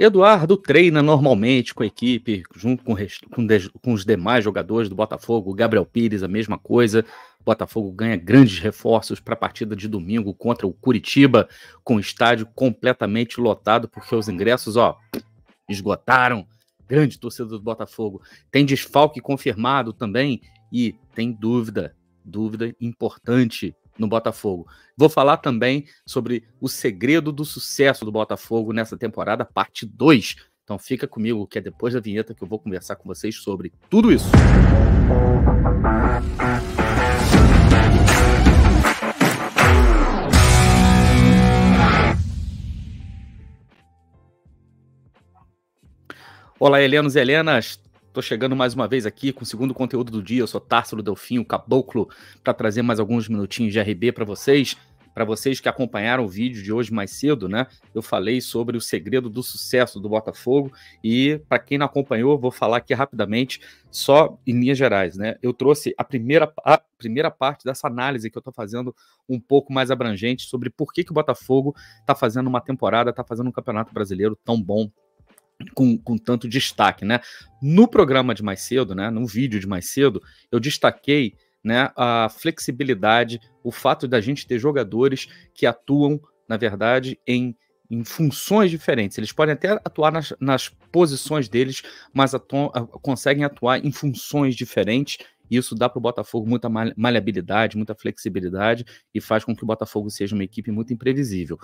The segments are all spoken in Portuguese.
Eduardo treina normalmente com a equipe, junto com, com, com, os demais jogadores do Botafogo. Gabriel Pires, a mesma coisa. Botafogo ganha grandes reforços para a partida de domingo contra o Curitiba, com o estádio completamente lotado, porque os ingressos, ó, esgotaram. Grande torcida do Botafogo. Tem desfalque confirmado também e tem dúvida, dúvida importante no Botafogo. Vou falar também sobre o segredo do sucesso do Botafogo nessa temporada, parte 2. Então fica comigo, que é depois da vinheta que eu vou conversar com vocês sobre tudo isso. Olá, Helenos e Helenas, Tô chegando mais uma vez aqui com o segundo conteúdo do dia. Eu sou Tárcelo Delfim, o Caboclo, para trazer mais alguns minutinhos de RB para vocês. Para vocês que acompanharam o vídeo de hoje mais cedo, né? Eu falei sobre o segredo do sucesso do Botafogo e para quem não acompanhou, vou falar aqui rapidamente, só em linhas gerais, né? Eu trouxe a primeira, a primeira parte dessa análise que eu estou fazendo um pouco mais abrangente sobre por que, que o Botafogo está fazendo uma temporada, está fazendo um campeonato brasileiro tão bom, com, com tanto destaque, né? No programa de mais cedo, né? Num vídeo de mais cedo, eu destaquei né, a flexibilidade, o fato da gente ter jogadores que atuam, na verdade, em, em funções diferentes. Eles podem até atuar nas, nas posições deles, mas atu conseguem atuar em funções diferentes. isso dá para o Botafogo muita maleabilidade, muita flexibilidade e faz com que o Botafogo seja uma equipe muito imprevisível.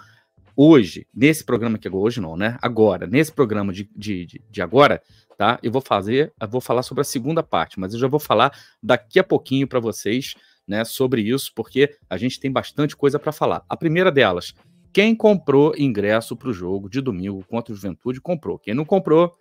Hoje, nesse programa que é hoje não, né? Agora, nesse programa de, de, de agora, tá? Eu vou fazer, eu vou falar sobre a segunda parte, mas eu já vou falar daqui a pouquinho para vocês, né, sobre isso, porque a gente tem bastante coisa para falar. A primeira delas, quem comprou ingresso para o jogo de domingo contra o Juventude comprou. Quem não comprou,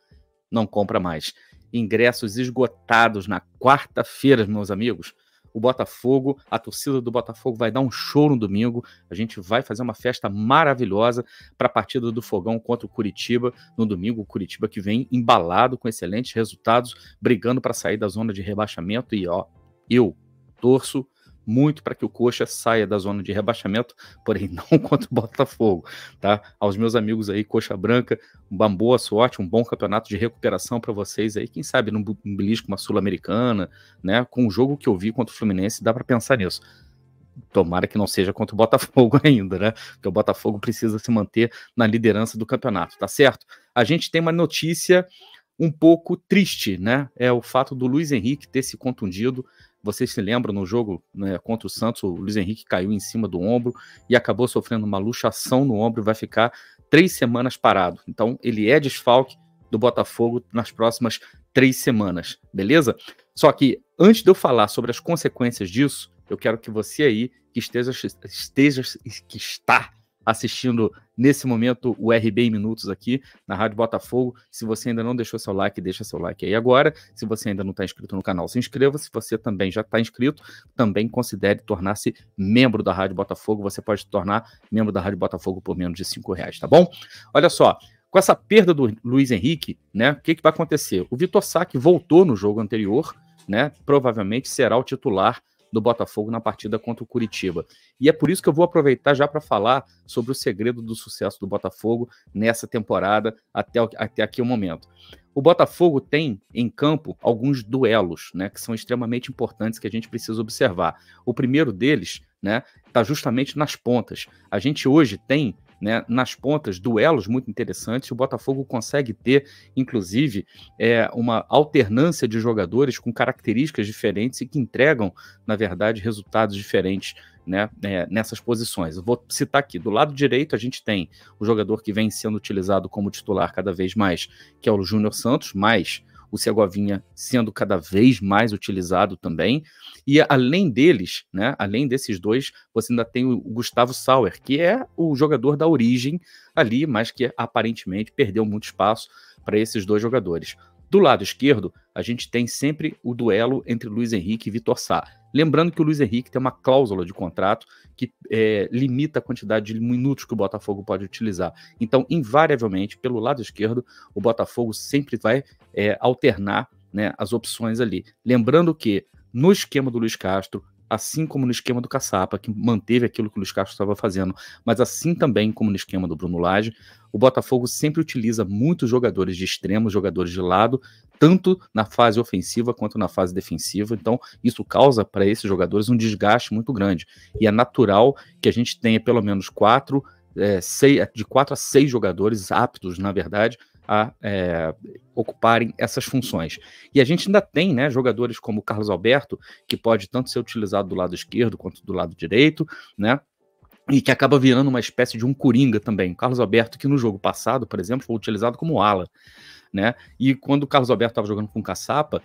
não compra mais. Ingressos esgotados na quarta-feira, meus amigos o Botafogo, a torcida do Botafogo vai dar um show no domingo. A gente vai fazer uma festa maravilhosa para a partida do Fogão contra o Curitiba no domingo. O Curitiba que vem embalado com excelentes resultados, brigando para sair da zona de rebaixamento. E ó, eu torço muito para que o Coxa saia da zona de rebaixamento, porém não contra o Botafogo, tá? Aos meus amigos aí, Coxa Branca, uma boa sorte, um bom campeonato de recuperação para vocês aí, quem sabe num belisco uma sul-americana, né? Com o jogo que eu vi contra o Fluminense, dá para pensar nisso. Tomara que não seja contra o Botafogo ainda, né? Porque o Botafogo precisa se manter na liderança do campeonato, tá certo? A gente tem uma notícia um pouco triste, né? É o fato do Luiz Henrique ter se contundido. Vocês se lembram no jogo né, contra o Santos, o Luiz Henrique caiu em cima do ombro e acabou sofrendo uma luxação no ombro vai ficar três semanas parado. Então, ele é desfalque do Botafogo nas próximas três semanas, beleza? Só que antes de eu falar sobre as consequências disso, eu quero que você aí que esteja, esteja que está assistindo nesse momento o RB em Minutos aqui na Rádio Botafogo. Se você ainda não deixou seu like, deixa seu like aí agora. Se você ainda não está inscrito no canal, se inscreva. Se você também já está inscrito, também considere tornar-se membro da Rádio Botafogo. Você pode se tornar membro da Rádio Botafogo por menos de cinco reais, tá bom? Olha só. Com essa perda do Luiz Henrique, né? O que, que vai acontecer? O Vitor Sá, que voltou no jogo anterior, né? Provavelmente será o titular do Botafogo na partida contra o Curitiba. E é por isso que eu vou aproveitar já para falar sobre o segredo do sucesso do Botafogo nessa temporada até, até aqui o momento. O Botafogo tem em campo alguns duelos, né, que são extremamente importantes que a gente precisa observar. O primeiro deles, né, está justamente nas pontas. A gente hoje tem né, nas pontas, duelos muito interessantes. O Botafogo consegue ter, inclusive, é, uma alternância de jogadores com características diferentes e que entregam, na verdade, resultados diferentes né, é, nessas posições. Eu vou citar aqui: do lado direito, a gente tem o jogador que vem sendo utilizado como titular cada vez mais, que é o Júnior Santos, mas o Cegovinha sendo cada vez mais utilizado também. E além deles, né, além desses dois, você ainda tem o Gustavo Sauer, que é o jogador da origem ali, mas que aparentemente perdeu muito espaço para esses dois jogadores. Do lado esquerdo, a gente tem sempre o duelo entre Luiz Henrique e Vitor Sá. Lembrando que o Luiz Henrique tem uma cláusula de contrato que é, limita a quantidade de minutos que o Botafogo pode utilizar. Então, invariavelmente, pelo lado esquerdo, o Botafogo sempre vai é, alternar né, as opções ali. Lembrando que no esquema do Luiz Castro, assim como no esquema do Caçapa, que manteve aquilo que o Luiz Castro estava fazendo, mas assim também como no esquema do Bruno Lage, o Botafogo sempre utiliza muitos jogadores de extremo, jogadores de lado, tanto na fase ofensiva quanto na fase defensiva. Então, isso causa para esses jogadores um desgaste muito grande. E é natural que a gente tenha pelo menos quatro, é, eh, seis, de quatro a seis jogadores aptos, na verdade, a é, ocuparem essas funções. E a gente ainda tem né, jogadores como o Carlos Alberto, que pode tanto ser utilizado do lado esquerdo quanto do lado direito, né? E que acaba virando uma espécie de um coringa também. O Carlos Alberto, que no jogo passado, por exemplo, foi utilizado como ala. Né? E quando o Carlos Alberto estava jogando com o Caçapa,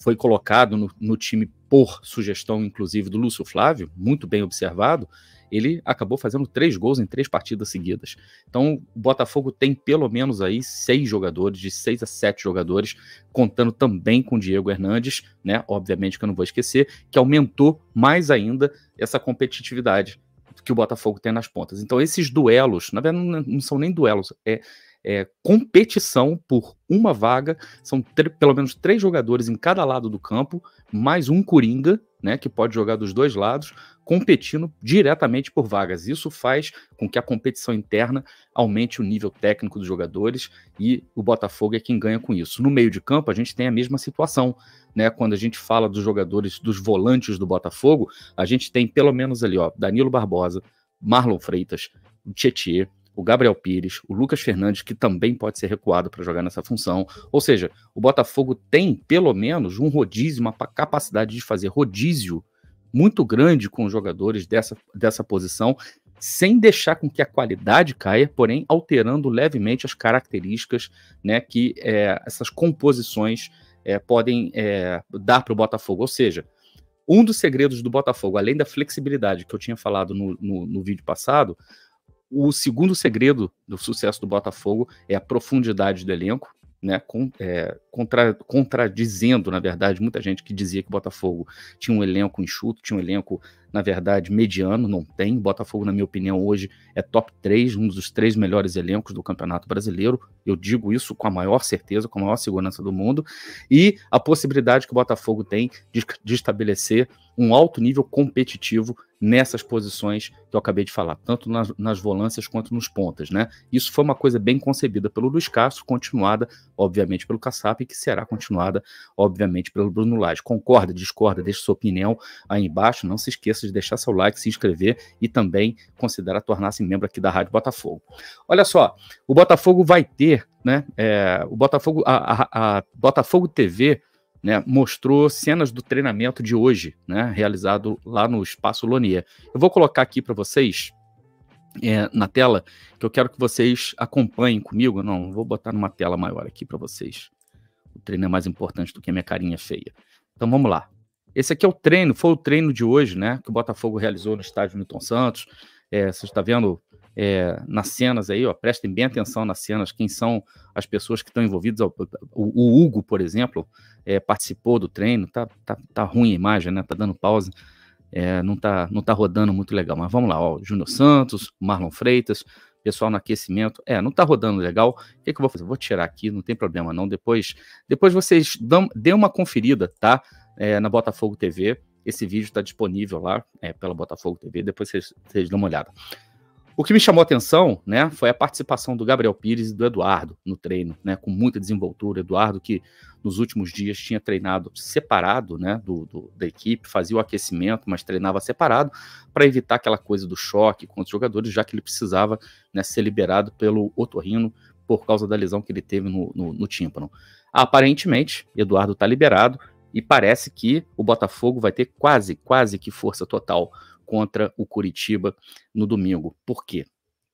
foi colocado no, no time por sugestão, inclusive, do Lúcio Flávio, muito bem observado, ele acabou fazendo três gols em três partidas seguidas. Então, o Botafogo tem pelo menos aí seis jogadores, de seis a sete jogadores, contando também com o Diego Hernandes, né? Obviamente que eu não vou esquecer, que aumentou mais ainda essa competitividade que o Botafogo tem nas pontas. Então, esses duelos, na verdade, não, não são nem duelos, é, é, competição por uma vaga. São pelo menos três jogadores em cada lado do campo, mais um Coringa, né, que pode jogar dos dois lados, competindo diretamente por vagas. Isso faz com que a competição interna aumente o nível técnico dos jogadores e o Botafogo é quem ganha com isso. No meio de campo, a gente tem a mesma situação. Né? Quando a gente fala dos jogadores, dos volantes do Botafogo, a gente tem pelo menos ali, ó, Danilo Barbosa, Marlon Freitas, Tietchan, o Gabriel Pires, o Lucas Fernandes, que também pode ser recuado para jogar nessa função. Ou seja, o Botafogo tem, pelo menos, um rodízio, uma capacidade de fazer rodízio muito grande com os jogadores dessa, dessa posição, sem deixar com que a qualidade caia, porém alterando levemente as características né, que é, essas composições é, podem é, dar para o Botafogo. Ou seja, um dos segredos do Botafogo, além da flexibilidade que eu tinha falado no, no, no vídeo passado, o segundo segredo do sucesso do Botafogo é a profundidade do elenco, né? Com, é, contra, contradizendo, na verdade, muita gente que dizia que o Botafogo tinha um elenco enxuto, tinha um elenco na verdade, mediano, não tem. Botafogo, na minha opinião, hoje é top 3, um dos três melhores elencos do Campeonato Brasileiro. Eu digo isso com a maior certeza, com a maior segurança do mundo. E a possibilidade que o Botafogo tem de, de estabelecer um alto nível competitivo nessas posições que eu acabei de falar, tanto nas, nas volâncias quanto nos pontas, né? Isso foi uma coisa bem concebida pelo Luiz Castro, continuada, obviamente, pelo Cassap e que será continuada, obviamente, pelo Bruno Lage. Concorda, discorda, deixe sua opinião aí embaixo. Não se esqueça esqueça de deixar seu like, se inscrever e também considerar tornar-se membro aqui da Rádio Botafogo. Olha só, o Botafogo vai ter, né? É, o Botafogo, a, a, a Botafogo TV né, mostrou cenas do treinamento de hoje, né, realizado lá no Espaço Lonier. Eu vou colocar aqui para vocês é, na tela, que eu quero que vocês acompanhem comigo. Não, vou botar numa tela maior aqui para vocês. O treino é mais importante do que a minha carinha feia. Então vamos lá. Esse aqui é o treino, foi o treino de hoje, né? Que o Botafogo realizou no estádio Milton Santos. É, você está vendo é, nas cenas aí, ó, prestem bem atenção nas cenas, quem são as pessoas que estão envolvidas. o, o, Hugo, por exemplo, é, participou do treino, tá, tá, tá ruim a imagem, né? Tá dando pausa, é, não, tá, não tá rodando muito legal. Mas vamos lá, ó, Júnior Santos, Marlon Freitas, pessoal no aquecimento, é, não está rodando legal, o que, que eu vou fazer? Vou tirar aqui, não tem problema não, depois, depois vocês dão, dê uma conferida, tá? É, na Botafogo TV, esse vídeo está disponível lá é, pela Botafogo TV, depois vocês, vocês dão uma olhada. O que me chamou a atenção, né, foi a participação do Gabriel Pires e do Eduardo no treino, né, com muita desenvoltura. Eduardo que nos últimos dias tinha treinado separado, né, do, do da equipe, fazia o aquecimento, mas treinava separado para evitar aquela coisa do choque com os jogadores, já que ele precisava, né, ser liberado pelo Otorrino por causa da lesão que ele teve no, no, no tímpano. Aparentemente, Eduardo está liberado e parece que o Botafogo vai ter quase, quase que força total contra o Curitiba no domingo. Por quê?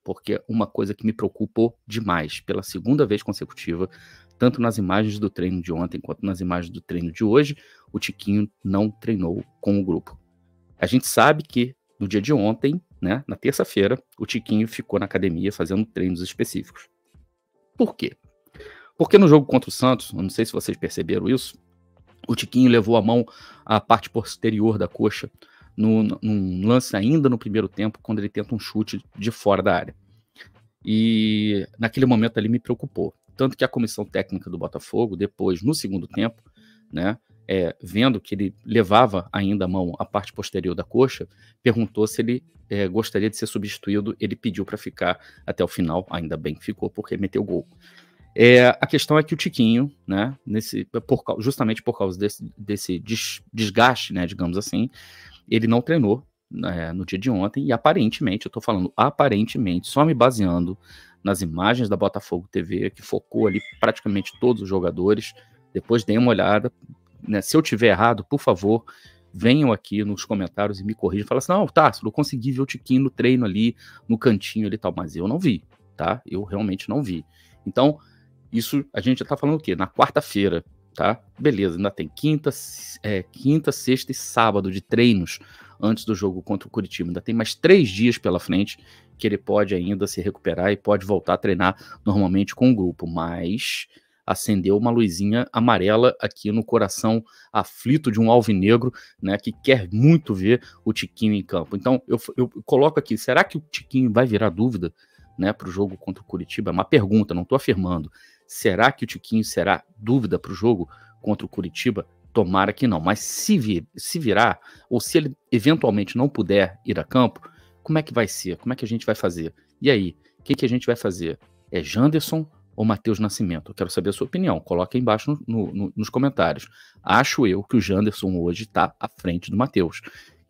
Porque uma coisa que me preocupou demais, pela segunda vez consecutiva, tanto nas imagens do treino de ontem quanto nas imagens do treino de hoje, o Tiquinho não treinou com o grupo. A gente sabe que no dia de ontem, né, na terça-feira, o Tiquinho ficou na academia fazendo treinos específicos. Por quê? Porque no jogo contra o Santos, eu não sei se vocês perceberam isso, o Tiquinho levou a mão à parte posterior da coxa, no, num lance ainda no primeiro tempo, quando ele tenta um chute de fora da área. E naquele momento ali me preocupou. Tanto que a comissão técnica do Botafogo, depois, no segundo tempo, né, é, vendo que ele levava ainda a mão à parte posterior da coxa, perguntou se ele é, gostaria de ser substituído. Ele pediu para ficar até o final, ainda bem que ficou, porque meteu gol. É, a questão é que o Tiquinho, né, nesse, por, justamente por causa desse, desse desgaste, né, digamos assim, ele não treinou né, no dia de ontem e aparentemente, eu estou falando aparentemente, só me baseando nas imagens da Botafogo TV, que focou ali praticamente todos os jogadores. Depois dei uma olhada. Né, se eu tiver errado, por favor, venham aqui nos comentários e me corrijam. Fala assim: não, tá, eu consegui ver o Tiquinho no treino ali, no cantinho ali e tal, mas eu não vi, tá? Eu realmente não vi. Então, isso a gente já tá falando o quê? Na quarta-feira tá? Beleza, ainda tem quinta, é, quinta, sexta e sábado de treinos antes do jogo contra o Curitiba. Ainda tem mais três dias pela frente que ele pode ainda se recuperar e pode voltar a treinar normalmente com o grupo, mas acendeu uma luzinha amarela aqui no coração aflito de um alvinegro, né, que quer muito ver o Tiquinho em campo. Então, eu, eu coloco aqui, será que o Tiquinho vai virar dúvida, né, para o jogo contra o Curitiba? É uma pergunta, não estou afirmando. Será que o Tiquinho será dúvida para o jogo contra o Curitiba? Tomara que não. Mas se, vir, se virar, ou se ele eventualmente não puder ir a campo, como é que vai ser? Como é que a gente vai fazer? E aí, o que, que a gente vai fazer? É Janderson ou Matheus Nascimento? Eu quero saber a sua opinião. Coloque aí embaixo no, no, nos comentários. Acho eu que o Janderson hoje está à frente do Matheus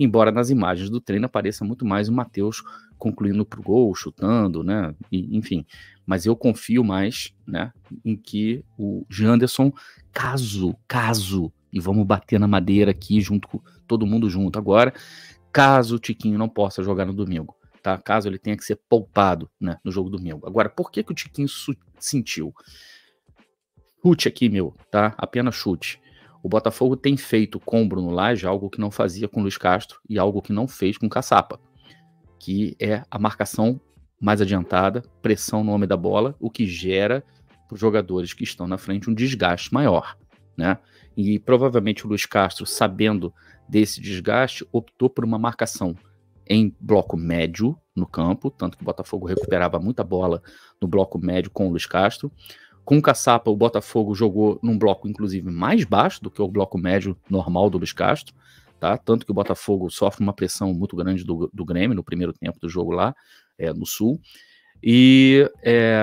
embora nas imagens do treino apareça muito mais o Matheus concluindo para o gol, chutando, né? E, enfim, mas eu confio mais, né, em que o Janderson, caso, caso, e vamos bater na madeira aqui junto com todo mundo junto agora, caso o Tiquinho não possa jogar no domingo, tá? Caso ele tenha que ser poupado, né, no jogo do domingo. Agora, por que que o Tiquinho sentiu? Chute aqui, meu, tá? Apenas chute. O Botafogo tem feito com Bruno Lage algo que não fazia com Luiz Castro e algo que não fez com Caçapa, que é a marcação mais adiantada, pressão no homem da bola, o que gera para os jogadores que estão na frente um desgaste maior, né? E provavelmente o Luiz Castro, sabendo desse desgaste, optou por uma marcação em bloco médio no campo, tanto que o Botafogo recuperava muita bola no bloco médio com o Luiz Castro com o caçapa, o Botafogo jogou num bloco, inclusive, mais baixo do que o bloco médio normal do Luiz Castro, tá? Tanto que o Botafogo sofre uma pressão muito grande do, do Grêmio no primeiro tempo do jogo lá, é, no Sul. E é,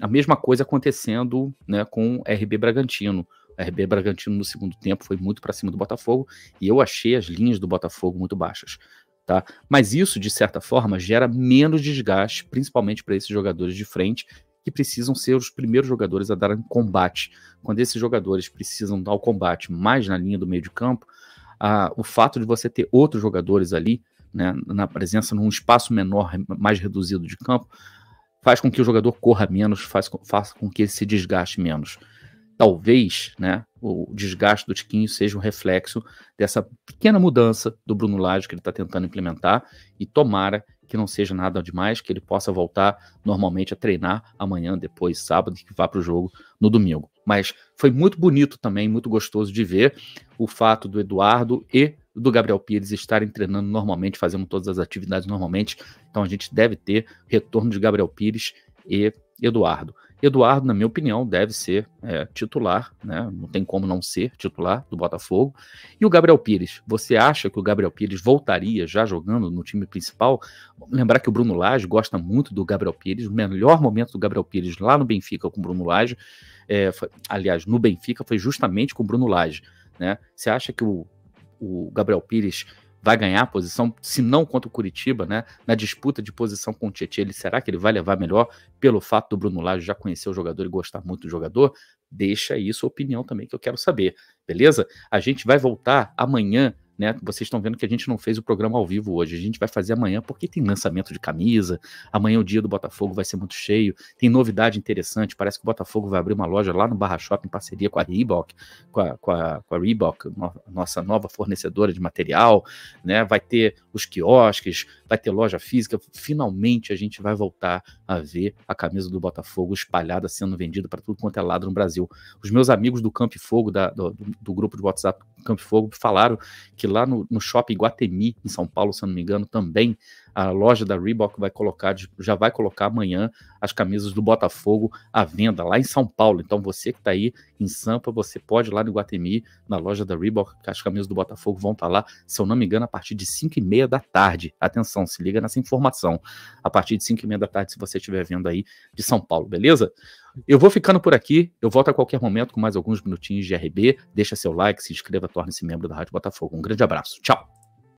a mesma coisa acontecendo né, com o RB Bragantino. O RB Bragantino no segundo tempo foi muito para cima do Botafogo e eu achei as linhas do Botafogo muito baixas. Tá? Mas isso, de certa forma, gera menos desgaste, principalmente para esses jogadores de frente, que precisam ser os primeiros jogadores a dar um combate. Quando esses jogadores precisam dar o combate mais na linha do meio de campo, o fato de você ter outros jogadores ali, né, na presença num espaço menor, mais reduzido de campo, faz com que o jogador corra menos, faz, faça com que ele se desgaste menos talvez né, o desgaste do Tiquinho seja um reflexo dessa pequena mudança do Bruno Lage que ele está tentando implementar e tomara que não seja nada demais, que ele possa voltar normalmente a treinar amanhã, depois, sábado, e que vá para o jogo no domingo. Mas foi muito bonito também, muito gostoso de ver o fato do Eduardo e do Gabriel Pires estarem treinando normalmente, fazendo todas as atividades normalmente. Então a gente deve ter retorno de Gabriel Pires e Eduardo. Eduardo, na minha opinião, deve ser é, titular, né? não tem como não ser titular do Botafogo. E o Gabriel Pires, você acha que o Gabriel Pires voltaria já jogando no time principal? Lembrar que o Bruno Lage gosta muito do Gabriel Pires, o melhor momento do Gabriel Pires lá no Benfica com o Bruno Lage, é, aliás, no Benfica foi justamente com o Bruno Lage. Né? Você acha que o, o Gabriel Pires vai ganhar a posição, se não contra o Curitiba, né? Na disputa de posição com o Tietchan, ele será que ele vai levar melhor pelo fato do Bruno Lage já conhecer o jogador e gostar muito do jogador? Deixa aí sua opinião também que eu quero saber, beleza? A gente vai voltar amanhã né? Vocês estão vendo que a gente não fez o programa ao vivo hoje. A gente vai fazer amanhã porque tem lançamento de camisa. Amanhã é o dia do Botafogo vai ser muito cheio. Tem novidade interessante. Parece que o Botafogo vai abrir uma loja lá no Barra Shopping em parceria com a Reebok, com a, com a, com a Reebok, nossa nova fornecedora de material. Né? Vai ter os quiosques, vai ter loja física. Finalmente a gente vai voltar a ver a camisa do Botafogo espalhada sendo vendida para tudo quanto é lado no Brasil. Os meus amigos do Campo Fogo, da, do, do, grupo de WhatsApp Campo Fogo, falaram que lá no, no shopping Guatemi, em São Paulo, se eu não me engano, também a loja da Reebok vai colocar, já vai colocar amanhã as camisas do Botafogo à venda lá em São Paulo. Então você que está aí em Sampa, você pode ir lá no Guatemi, na loja da Reebok, que as camisas do Botafogo vão estar tá lá, se eu não me engano, a partir de 5 e meia da tarde. Atenção, se liga nessa informação. A partir de 5 e meia da tarde, se você estiver vendo aí de São Paulo, beleza? Eu vou ficando por aqui, eu volto a qualquer momento com mais alguns minutinhos de RB. Deixa seu like, se inscreva, torne-se membro da Rádio Botafogo. Um grande abraço, tchau!